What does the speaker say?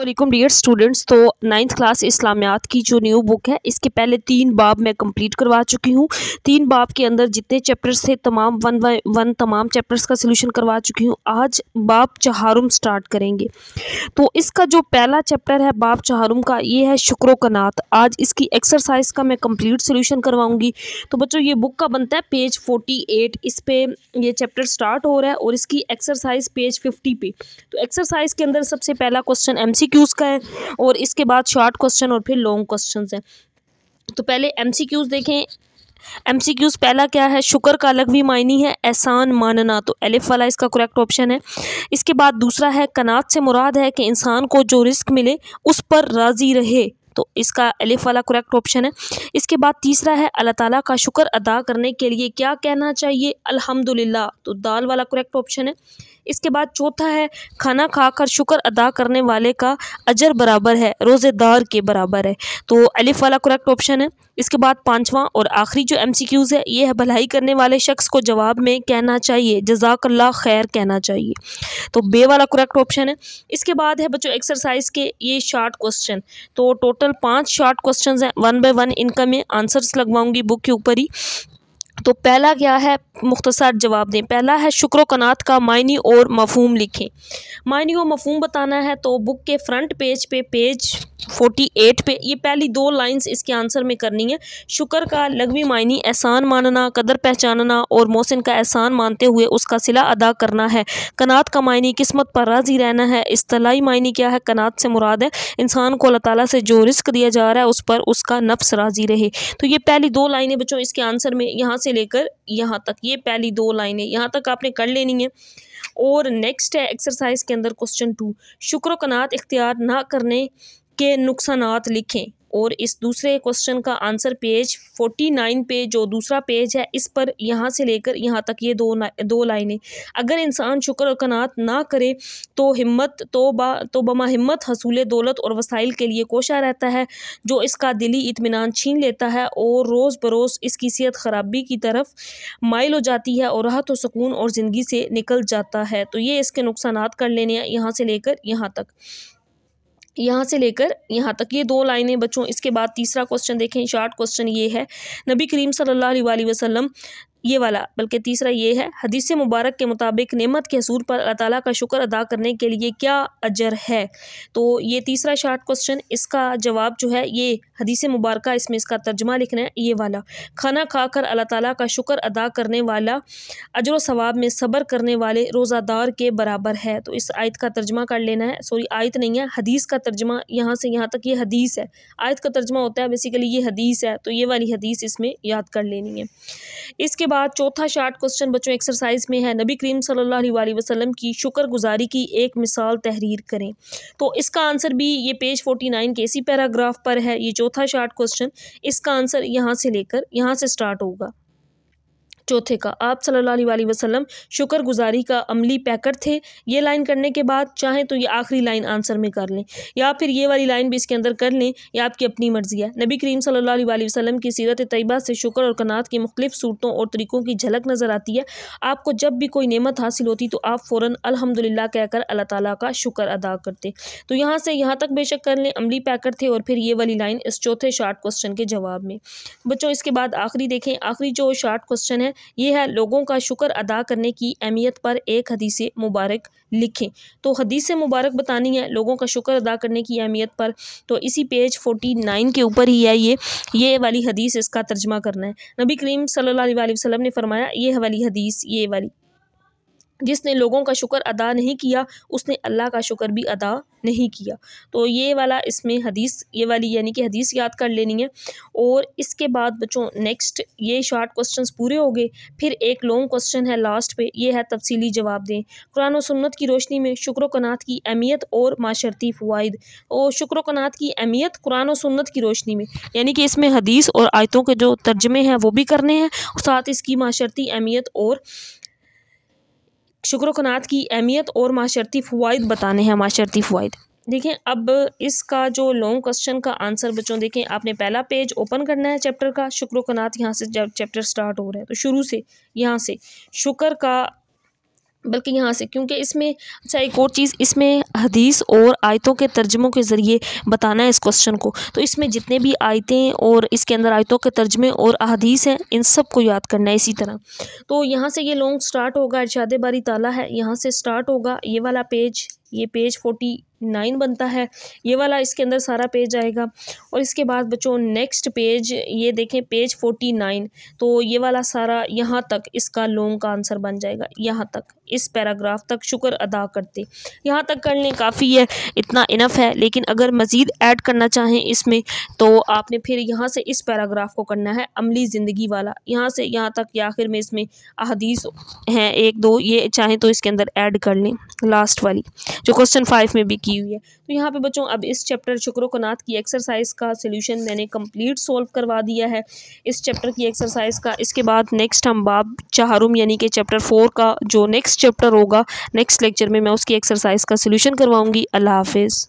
वालेकुम dear students तो ninth class इस्लामियात की जो न्यू बुक है इसके पहले तीन बाब मैं कंप्लीट करवा चुकी हूँ तीन बाब के अंदर जितने चैप्टर्स थे तमाम वन वन तमाम चैप्टर्स का सलूशन करवा चुकी हूँ आज बाब चहारुम स्टार्ट करेंगे तो इसका जो पहला चैप्टर है बाब चहारुम का ये है शुक्र कनात आज इसकी एक्सरसाइज का मैं कम्प्लीट सोल्यूशन करवाऊँगी तो बच्चों ये बुक का बनता है पेज फोर्टी एट इस पर यह चैप्टर स्टार्ट हो रहा है और इसकी एक्सरसाइज पेज फिफ्टी पे तो एक्सरसाइज के अंदर सबसे पहला क्वेश्चन एम सी एमसीक्यूज़ का है और इसके बाद शॉर्ट क्वेश्चन और फिर लॉन्ग क्वेश्चन है तो पहले एमसीक्यूज़ देखें एमसीक्यूज पहला क्या है शुक्र का अलग भी मायनी है एहसान मानना तो एलिफ वाला इसका करेक्ट ऑप्शन है इसके बाद दूसरा है कनात से मुराद है कि इंसान को जो रिस्क मिले उस पर राज़ी रहे तो इसका अलिफ वाला करेक्ट ऑप्शन है इसके बाद तीसरा है अल्लाह ताला का शुक्र अदा करने के लिए क्या कहना चाहिए अल्हम्दुलिल्लाह तो दाल वाला करेक्ट ऑप्शन है इसके बाद चौथा है खाना खाकर शुक्र अदा करने वाले का अजर बराबर है रोज़ेदार के बराबर है तो अलिफ वाला करेक्ट ऑप्शन है इसके बाद पाँचवा और आखिरी जो एम सी क्यूज़ है ये है भलाई करने वाले शख्स को जवाब में कहना चाहिए जजाकल्ला खैर कहना चाहिए तो बे वाला करेक्ट ऑप्शन है इसके बाद है बच्चों एक्सरसाइज के ये शार्ट क्वेश्चन तो टोटल टोटल पांच शॉर्ट क्वेश्चन हैं वन बाय वन इनका मैं आंसर्स लगवाऊंगी बुक के ऊपर ही तो पहला क्या है मुख्तसर जवाब दें पहला है शुक्र कनात का मायनी और मफहम लिखें मायनी और मफहम बताना है तो बुक के फ्रंट पेज पे पेज फोर्टी एट पे ये पहली दो लाइंस इसके आंसर में करनी है शुक्र का लगवी मायनी एहसान मानना कदर पहचानना और मोहसिन का एहसान मानते हुए उसका सिला अदा करना है कनात का मायनी किस्मत पर राजी रहना है असतलाई मायनी क्या है कनात से मुराद है इंसान को अल्लाह ताली से जो रिस्क दिया जा रहा है उस पर उसका नफ्स राजी रहे तो ये पहली दो लाइनें बच्चों इसके आंसर में यहाँ से से लेकर यहाँ तक ये पहली दो लाइनें यहाँ तक आपने कर लेनी है और नेक्स्ट है एक्सरसाइज के अंदर क्वेश्चन टू शुक्र कनात इख्तियार ना करने के नुकसान लिखें और इस दूसरे क्वेश्चन का आंसर पेज फोर्टी नाइन पे जो दूसरा पेज है इस पर यहाँ से लेकर यहाँ तक ये दो दो लाइनें अगर इंसान शुक्र और कनात ना करे तो हिम्मत तो बा तो बमा हिम्मत हसूल दौलत और वसाइल के लिए कोशा रहता है जो इसका दिली इतमान छीन लेता है और रोज़ बरोज़ इसकी सेहत ख़राबी की तरफ माइल हो जाती है और राहत व सुकून और ज़िंदगी से निकल जाता है तो ये इसके नुकसान कर लेने यहाँ से लेकर यहाँ तक यहाँ से लेकर यहाँ तक ये दो लाइनें बच्चों इसके बाद तीसरा क्वेश्चन देखें शार्ट क्वेश्चन ये है नबी करीम सल्लल्लाहु अलैहि वसल्लम ये वाला बल्कि तीसरा ये है हदीस मुबारक के मुताबिक नेमत के हसूर पर अल्लाह ताली का शुक्र अदा करने के लिए क्या अजर है तो ये तीसरा शार्ट क्वेश्चन इसका जवाब जो है ये हदीस मुबारक इसमें इसका तर्जमा लिखना है ये वाला खाना खाकर अल्लाह ताली का शुक्र अदा करने वाला अजर सवाब में सब्र करने वाले रोज़ादार के बराबर है तो इस आयत का तर्जमा कर लेना है सॉरी आयत नहीं है हदीस का तर्जमा यहाँ से यहाँ तक ये हदीस है आयत का तर्जमा होता है बेसिकली ये हदीस है तो ये वाली हदीस इसमें याद कर लेनी है इसके बाद चौथा शार्ट क्वेश्चन बच्चों एक्सरसाइज में है नबी करीम सल्ला वसलम वसल्लम की शुक्रगुजारी की एक मिसाल तहरीर करें तो इसका आंसर भी ये पेज फोर्टी नाइन के इसी पैराग्राफ पर है ये चौथा शार्ट क्वेश्चन इसका आंसर यहाँ से लेकर यहाँ से स्टार्ट होगा चौथे का आप सल्लल्लाहु अलैहि वसल्लम शुक्रगुजारी का अमली पैकर थे ये लाइन करने के बाद चाहें तो ये आखिरी लाइन आंसर में कर लें या फिर ये वाली लाइन भी इसके अंदर कर लें यह आपकी अपनी मर्ज़ी है नबी करीम सल्ला वसलम की सीरत तयबा से शुक्र और कनात की मुख्तफ सूरतों और तरीक़ों की झलक नज़र आती है आपको जब भी कोई नेमत हासिल होती तो आप फ़ौरन अलहमदिल्ला कहकर अल्लाह ताली का शुक्र अदा करते तो यहाँ से यहाँ तक बेशक कर लें अमली पैकर थे और फिर ये वाली लाइन इस चौथे शार्ट क्वेश्चन के जवाब में बच्चों इसके बाद आखिरी देखें आखिरी जो शार्ट क्वेश्चन है ये है लोगों का शुक्र अदा करने की अहमियत पर एक हदीस मुबारक लिखें तो हदीस मुबारक बतानी है लोगों का शुक्र अदा करने की अहमियत पर तो इसी पेज फोर्टी नाइन के ऊपर ही है ये ये वाली हदीस इसका तर्जमा करना है नबी करीम सल्ला वसलम ने फरमाया ये वाली हदीस ये वाली जिसने लोगों का शुक्र अदा नहीं किया उसने अल्लाह का शुक्र भी अदा नहीं किया तो ये वाला इसमें हदीस ये वाली यानी कि हदीस याद कर लेनी है और इसके बाद बच्चों नेक्स्ट ये शॉर्ट क्वेश्चंस पूरे हो गए फिर एक लॉन्ग क्वेश्चन है लास्ट पे ये है तफसीली जवाब दें कुरान सन्नत सुन्नत की रोशनी में शुक्र कनात की अहमियत और माशरती फ़वाद और शुक्र कनात की अहमियत कुरान सन्नत सुन्नत की रोशनी में यानी कि इसमें हदीस और आयतों के जो तर्जमे हैं वो भी करने हैं साथ इसकी माशरती अहमियत और कनात की अहमियत और माशरती फ़वाद बताने हैं माशरती फ़वाद देखें अब इसका जो लॉन्ग क्वेश्चन का आंसर बच्चों देखें आपने पहला पेज ओपन करना है चैप्टर का कनात यहाँ से जब चैप्टर स्टार्ट हो रहा है तो शुरू से यहाँ से शुक्र का बल्कि यहाँ से क्योंकि इसमें अच्छा एक और चीज़ इसमें हदीस और आयतों के तर्जमों के ज़रिए बताना है इस क्वेश्चन को तो इसमें जितने भी आयतें और इसके अंदर आयतों के तर्जमे और अदीस हैं इन सब को याद करना है इसी तरह तो यहाँ से ये लॉन्ग स्टार्ट होगा इर्शाद बारी ताला है यहाँ से स्टार्ट होगा ये वाला पेज ये पेज फोर्टी नाइन बनता है ये वाला इसके अंदर सारा पेज आएगा और इसके बाद बच्चों नेक्स्ट पेज ये देखें पेज फोर्टी नाइन तो ये वाला सारा यहाँ तक इसका लॉन्ग का आंसर बन जाएगा यहाँ तक इस पैराग्राफ तक शुक्र अदा करते यहाँ तक कर लें काफ़ी है इतना इनफ है लेकिन अगर मज़ीद ऐड करना चाहें इसमें तो आपने फिर यहाँ से इस पैराग्राफ को करना है अमली ज़िंदगी वाला यहाँ से यहाँ तक या आखिर में इसमें अहदीस हैं एक दो ये चाहें तो इसके अंदर ऐड कर लें लास्ट वाली जो क्वेश्चन फाइव में भी की की हुई है तो यहाँ पे बच्चों अब इस चैप्टर नाथ की एक्सरसाइज का सोल्यूशन मैंने कंप्लीट सॉल्व करवा दिया है इस चैप्टर की एक्सरसाइज का इसके बाद नेक्स्ट हम बाब चाहरुम यानी कि चैप्टर फोर का जो नेक्स्ट चैप्टर होगा नेक्स्ट लेक्चर में मैं उसकी एक्सरसाइज का सोल्यूशन करवाऊँगी अल्लाह हाफिज़